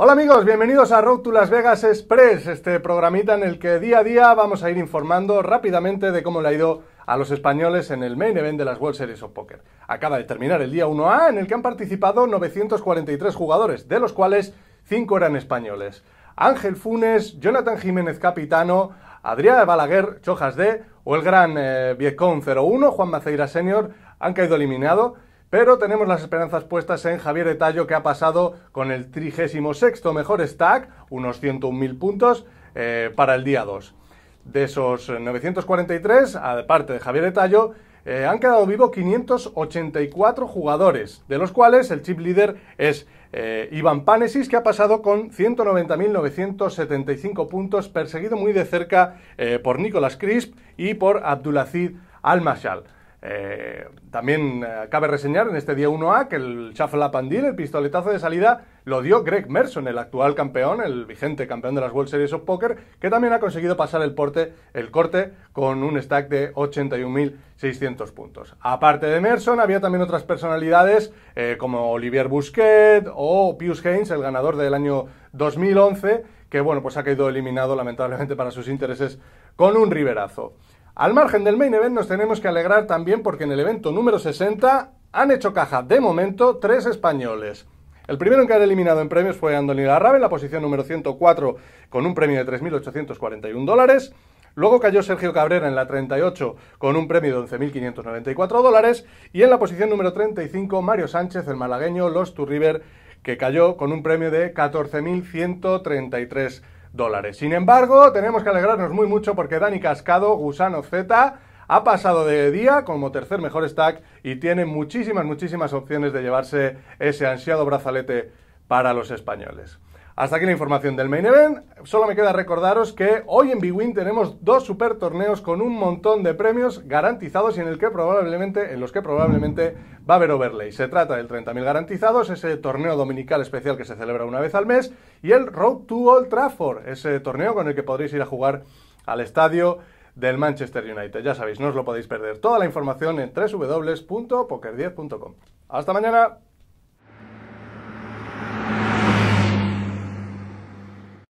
Hola amigos, bienvenidos a Road to Las Vegas Express, este programita en el que día a día vamos a ir informando rápidamente de cómo le ha ido a los españoles en el main event de las World Series of Poker. Acaba de terminar el día 1A en el que han participado 943 jugadores, de los cuales 5 eran españoles. Ángel Funes, Jonathan Jiménez Capitano, Adrián Balaguer, Chojas D o el gran eh, 01, Juan Maceira Senior, han caído eliminados. Pero tenemos las esperanzas puestas en Javier etayo que ha pasado con el 36 mejor stack, unos 101.000 puntos, eh, para el día 2. De esos 943, aparte de Javier etayo eh, han quedado vivos 584 jugadores, de los cuales el chip líder es eh, Iván Panesis, que ha pasado con 190.975 puntos, perseguido muy de cerca por Nicolas Crisp y por Abdulaziz Al-Mashal. Eh, también eh, cabe reseñar en este día 1A que el shuffle up el pistoletazo de salida, lo dio Greg Merson, el actual campeón, el vigente campeón de las World Series of Poker, que también ha conseguido pasar el, porte, el corte con un stack de 81.600 puntos. Aparte de Merson, había también otras personalidades eh, como Olivier Busquet o Pius Haynes, el ganador del año 2011, que bueno, pues ha quedado eliminado lamentablemente para sus intereses con un riverazo al margen del main event nos tenemos que alegrar también porque en el evento número 60 han hecho caja de momento tres españoles. El primero en ha eliminado en premios fue Andoni Larrabe en la posición número 104 con un premio de 3.841 dólares. Luego cayó Sergio Cabrera en la 38 con un premio de 11.594 dólares. Y en la posición número 35 Mario Sánchez, el malagueño Los to River, que cayó con un premio de 14.133 dólares dólares. Sin embargo, tenemos que alegrarnos muy mucho porque Dani Cascado, Gusano Z, ha pasado de día como tercer mejor stack y tiene muchísimas, muchísimas opciones de llevarse ese ansiado brazalete para los españoles. Hasta aquí la información del main event. Solo me queda recordaros que hoy en Win tenemos dos super torneos con un montón de premios garantizados y en, el que probablemente, en los que probablemente va a haber overlay. Se trata del 30.000 garantizados, ese torneo dominical especial que se celebra una vez al mes, y el Road to Old Trafford, ese torneo con el que podréis ir a jugar al estadio del Manchester United. Ya sabéis, no os lo podéis perder. Toda la información en www.poker10.com. Hasta mañana.